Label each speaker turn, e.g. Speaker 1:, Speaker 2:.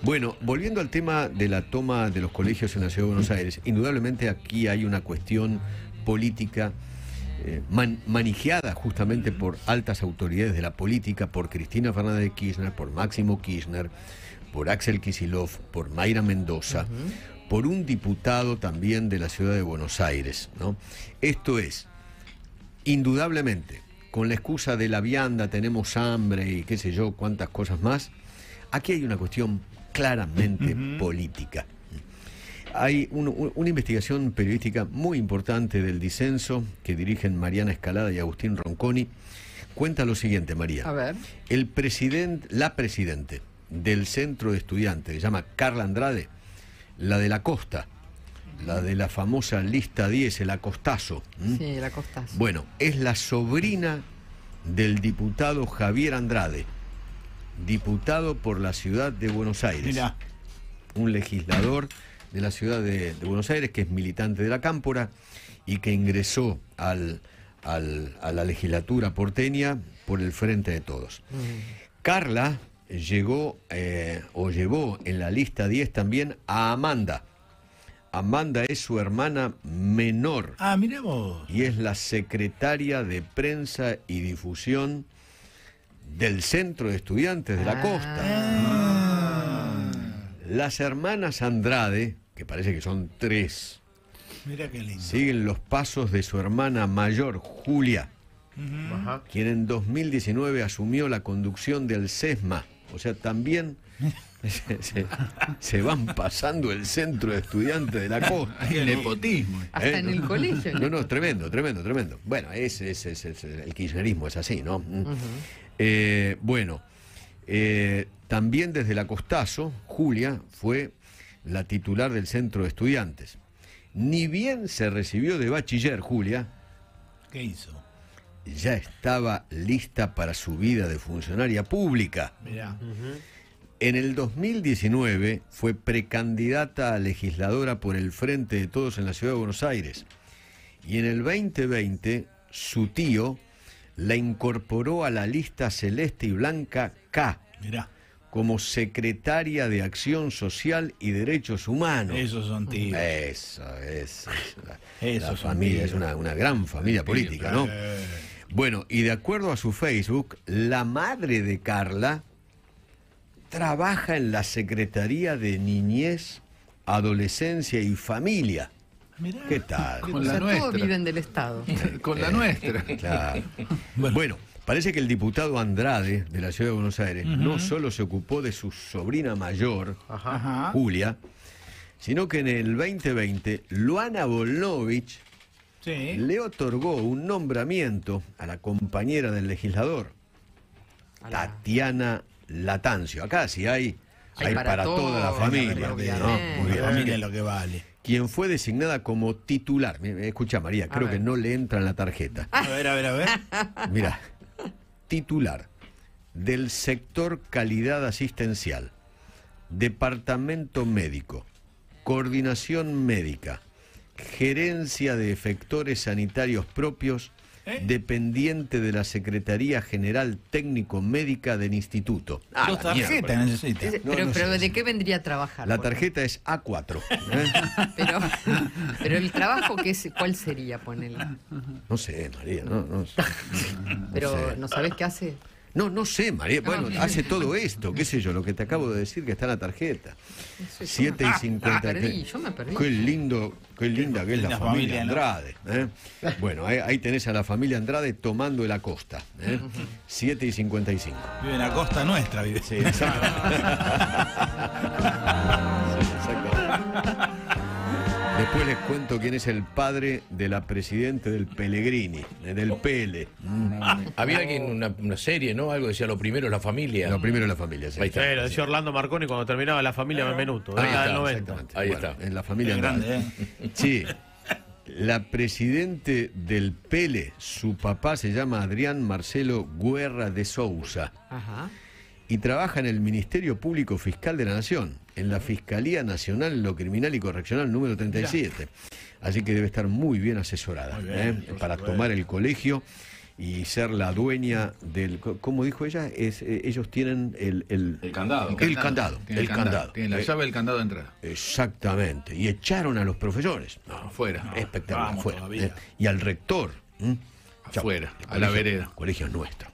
Speaker 1: Bueno, volviendo al tema de la toma de los colegios en la Ciudad de Buenos Aires, indudablemente aquí hay una cuestión política eh, justamente por altas autoridades de la política, por Cristina Fernández de Kirchner, por Máximo Kirchner, por Axel Kisilov, por Mayra Mendoza, por un diputado también de la Ciudad de Buenos Aires. Esto es, indudablemente, con la excusa de la vianda tenemos hambre y qué sé yo, cuántas cosas más, Aquí hay una cuestión claramente política. Hay una investigación periodística muy importante del disenso que dirigen Mariana Escalada y Agustín Ronconi. Cuenta lo siguiente, María. A ver. El la presidente del centro de estudiantes, se llama Carla Andrade, la de la costa, la de la famosa lista 10, el acostazo. Sí, el acostazo. Bueno, es la sobrina del diputado Javier Andrade diputado por la ciudad de Buenos Aires. Un legislador de la ciudad de, Buenos Aires que es militante de la Cámpora y que ingresó a la legislatura porteña por el frente de todos. Mm. Carla llegó eh, o llevó en la lista 10 también a Amanda. Amanda es su hermana menor. Ah, Y es la secretaria de prensa y difusión del Centro de Estudiantes de la ah. Costa. Las hermanas Andrade, que parece que son tres, siguen los pasos de su hermana mayor, Julia, quien en 2019 asumió la conducción del SESMA. O sea, también se, van pasando el centro de estudiantes de la costa. el nepotismo. Hasta en el eh, colegio. No, no, tremendo, tremendo, tremendo. Bueno, ese es, el kirchnerismo, es así, ¿no? Eh, bueno, eh, también desde la Costazo, Julia fue la titular del centro de estudiantes. Ni bien se recibió de bachiller, Julia. ¿Qué hizo? Ya estaba lista para su vida de funcionaria pública. Mirá. En el 2019 fue precandidata a legisladora por el Frente de Todos en la Ciudad de Buenos Aires. Y en el 2020, su tío, la incorporó a la lista celeste y blanca K. Como secretaria de Acción Social y Derechos Humanos. Esos son tíos. Eso, eso. Es familia, es una, una, gran familia política, ¿no? Eh. Bueno, y de acuerdo a su Facebook, la madre de Carla trabaja en la Secretaría de Niñez, Adolescencia y Familia ¿Qué tal? Con la nuestra. Todos viven del Estado. Con la nuestra. Claro. Bueno. parece que el diputado Andrade de la Ciudad de Buenos Aires no solo se ocupó de su sobrina mayor, Julia, sino que en el 2020 Luana Volnovich le otorgó un nombramiento a la compañera del legislador, Tatiana Latancio. Acá si hay hay, para, toda la familia. ¿no? Muy la lo que vale. Quien fue designada como titular. Escucha, María, creo que no le entra en la tarjeta. A ver, a ver, a ver. Mira, titular del sector calidad asistencial, departamento médico, coordinación médica, gerencia de efectores sanitarios propios ¿Eh? dependiente de la Secretaría General Técnico Médica del Instituto. Ah, tarjeta necesita. pero, ¿de qué vendría a trabajar? La tarjeta es A4. ¿eh? pero, el trabajo, que es, ¿cuál sería, ponele? No sé, María, no, pero, ¿no sabes qué hace? No, no sé, María. Bueno, hace todo esto, qué sé yo, lo que te acabo de decir que está en la tarjeta. 7 y y qué lindo, qué linda que es la, familia, Andrade. ¿eh? Bueno, ahí, tenés a la familia Andrade tomando el Acosta. 7 ¿eh? y 55. Vive en la costa nuestra, vive. Sí, la sí, exacto. Después les cuento quién es el padre de la presidente del Pellegrini, del Pele. había alguien, en una, serie, ¿no? Algo decía, lo primero es la familia. Lo primero es la familia, sí. Ahí está, lo decía Orlando Marconi cuando terminaba La familia de Menuto. Ahí, está, 90. Ahí está. En la familia ¿eh? Sí. La presidente del Pele, su papá se llama Adrián Marcelo Guerra de Sousa. Ajá. Y trabaja en el Ministerio Público Fiscal de la Nación en la Fiscalía Nacional lo Criminal y Correccional número 37. Así que debe estar muy bien asesorada ¿eh? para tomar el colegio y ser la dueña del. ¿Cómo dijo ella? Es, eh, ellos tienen el, el, candado. El candado. El candado. la eh, llave del candado de entrada. Exactamente. Y echaron a los profesores. fuera. espectacular. y al rector. Fuera, Afuera, a la vereda. Colegio nuestro.